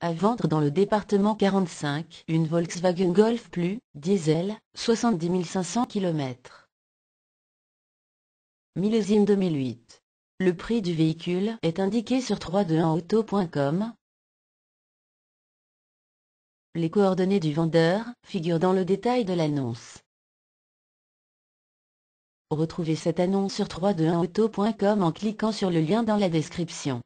À vendre dans le département 45, une Volkswagen Golf Plus, diesel, 70 500 km. Millésime 2008. Le prix du véhicule est indiqué sur 321auto.com. Les coordonnées du vendeur figurent dans le détail de l'annonce. Retrouvez cette annonce sur 321auto.com en cliquant sur le lien dans la description.